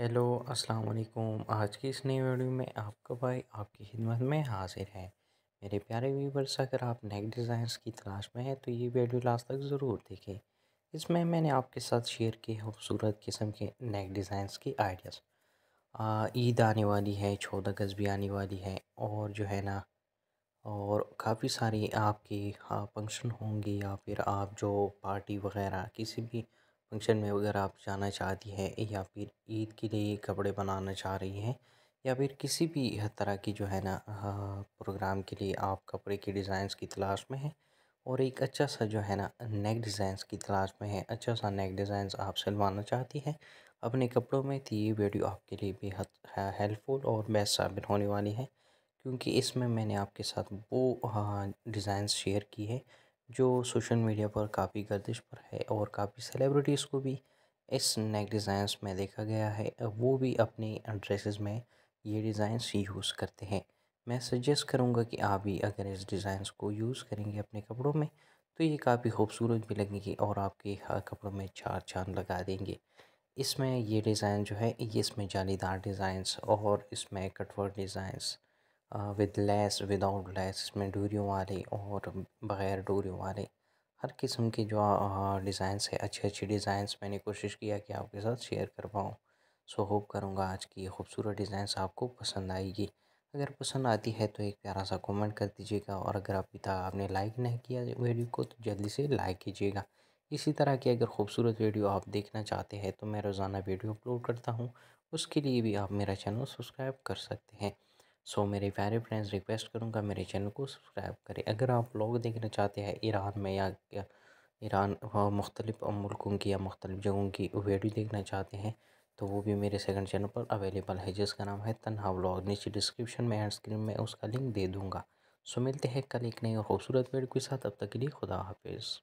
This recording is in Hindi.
हेलो अस्सलाम वालेकुम आज की इस नई वीडियो में आपका भाई आपकी खिदमत में हाजिर है मेरे प्यारे व्यूवर्स अगर आप नेक डिज़ाइंस की तलाश में हैं तो ये वीडियो लास्ट तक ज़रूर देखें इसमें मैंने आपके साथ शेयर किए खूबसूरत किस्म के नेक डिज़ाइंस की आइडियाज़ ईद आने वाली है चौदह अगस्त भी आने वाली है और जो है ना और काफ़ी सारी आपकी फंक्शन होंगी या फिर आप जो पार्टी वगैरह किसी भी फंक्शन में अगर आप जाना चाहती हैं या फिर ईद के लिए कपड़े बनाना चाह रही हैं या फिर किसी भी तरह की जो है ना प्रोग्राम के लिए आप कपड़े के डिज़ाइंस की तलाश में हैं और एक अच्छा सा जो है ना नेक डिज़ाइंस की तलाश में है अच्छा सा नेक डिज़ाइंस आप सिलवाना चाहती हैं अपने कपड़ों में तो ये वीडियो आपके लिए बेहद हेल्पफुल और बेस्ट साबित होने वाली है क्योंकि इसमें मैंने आपके साथ वो हाँ, डिज़ाइंस शेयर की है जो सोशल मीडिया पर काफ़ी गर्दिश पर है और काफ़ी सेलिब्रिटीज़ को भी इस नेक डिज़ाइंस में देखा गया है वो भी अपने ड्रेसेस में ये डिज़ाइंस यूज़ करते हैं मैं सजेस्ट करूँगा कि आप भी अगर इस डिज़ाइंस को यूज़ करेंगे अपने कपड़ों में तो ये काफ़ी खूबसूरत भी लगेंगी और आपके हर हाँ, कपड़ों में चार चांद लगा देंगे इसमें ये डिज़ाइन जो है ये इसमें जालीदार डिज़ाइंस और इसमें cutwork designs with lace without lace इसमें डोरियों वाले और बग़ैर डोरियों वाले हर किस्म के जो डिज़ाइंस है अच्छे अच्छे डिज़ाइंस मैंने कोशिश किया कि आपके साथ शेयर कर पाऊँ सो होप करूँगा आज की खूबसूरत डिज़ाइंस आपको पसंद आएगी अगर पसंद आती है तो एक प्यारा सा कमेंट कर दीजिएगा और अगर अभी तक आपने लाइक नहीं किया वीडियो को तो जल्दी से लाइक कीजिएगा इसी तरह की अगर खूबसूरत वीडियो आप देखना चाहते हैं तो मैं रोज़ाना वीडियो अपलोड करता हूँ उसके लिए भी आप मेरा चैनल सब्सक्राइब कर सकते हैं सो so, मेरे प्यारे फ्रेंड्स रिक्वेस्ट करूँगा मेरे चैनल को सब्सक्राइब करें अगर आप लोग देखना चाहते हैं ईरान में या ईरान मुख्तलिफ़ मुल्कों की या मुख्तलिफ़ जगहों की वीडियो देखना चाहते हैं तो वो भी मेरे सेकंड चैनल पर अवेलेबल है जिसका नाम है तन्हा व्लॉग नीचे डिस्क्रिप्शन में एंड स्क्रीन में उसका लिंक दे दूँगा सो मिलते हैं कल एक नई और खूबसूरत वीडियो के साथ अब तक के लिए खुदा हाफिज़